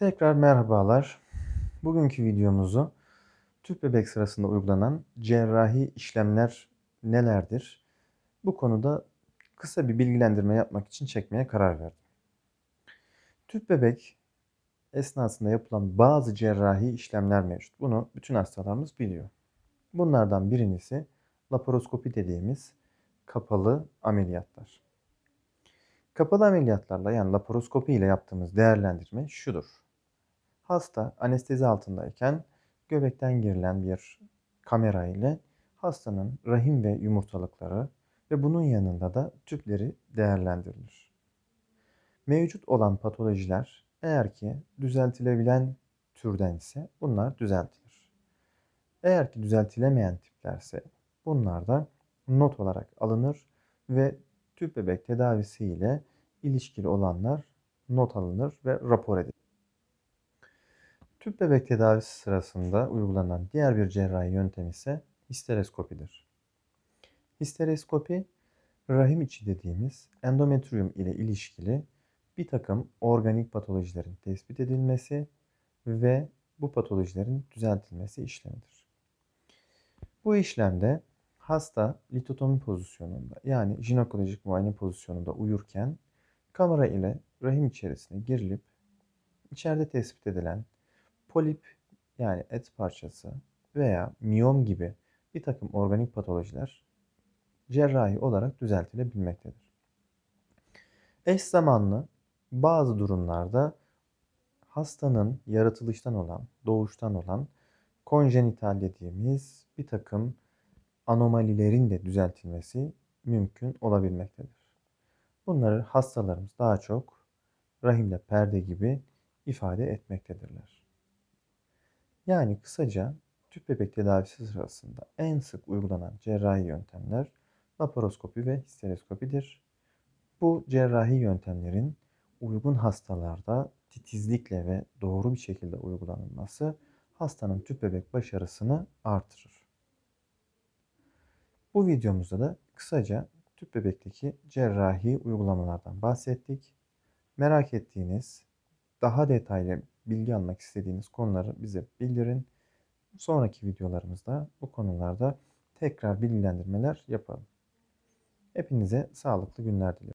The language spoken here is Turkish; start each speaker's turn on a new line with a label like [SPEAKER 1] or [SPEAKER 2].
[SPEAKER 1] Tekrar merhabalar. Bugünkü videomuzu tüp bebek sırasında uygulanan cerrahi işlemler nelerdir? Bu konuda kısa bir bilgilendirme yapmak için çekmeye karar verdim. Tüp bebek esnasında yapılan bazı cerrahi işlemler mevcut. Bunu bütün hastalarımız biliyor. Bunlardan birincisi laparoskopi dediğimiz kapalı ameliyatlar. Kapalı ameliyatlarla yani laparoskopi ile yaptığımız değerlendirme şudur. Hasta anestezi altındayken göbekten girilen bir kamera ile hastanın rahim ve yumurtalıkları ve bunun yanında da tüpleri değerlendirilir. Mevcut olan patolojiler eğer ki düzeltilebilen türden ise bunlar düzeltilir. Eğer ki düzeltilemeyen tiplerse bunlar da not olarak alınır ve tüp bebek tedavisi ile ilişkili olanlar not alınır ve rapor edilir. Tüp bebek tedavisi sırasında uygulanan diğer bir cerrahi yöntem ise histereskopidir. Histereskopi, rahim içi dediğimiz endometrium ile ilişkili bir takım organik patolojilerin tespit edilmesi ve bu patolojilerin düzeltilmesi işlemidir. Bu işlemde hasta litotomi pozisyonunda yani jinekolojik muayene pozisyonunda uyurken kamera ile rahim içerisine girilip içeride tespit edilen polip yani et parçası veya miyom gibi bir takım organik patolojiler cerrahi olarak düzeltilebilmektedir. Eş zamanlı bazı durumlarda hastanın yaratılıştan olan, doğuştan olan konjenital dediğimiz bir takım anomalilerin de düzeltilmesi mümkün olabilmektedir. Bunları hastalarımız daha çok rahimde perde gibi ifade etmektedirler. Yani kısaca tüp bebek tedavisi sırasında en sık uygulanan cerrahi yöntemler laparoskopi ve histeroskopidir. Bu cerrahi yöntemlerin uygun hastalarda titizlikle ve doğru bir şekilde uygulanılması hastanın tüp bebek başarısını artırır. Bu videomuzda da kısaca tüp bebekteki cerrahi uygulamalardan bahsettik. Merak ettiğiniz daha detaylı bilgi almak istediğiniz konuları bize bildirin. Sonraki videolarımızda bu konularda tekrar bilgilendirmeler yapalım. Hepinize sağlıklı günler diliyorum.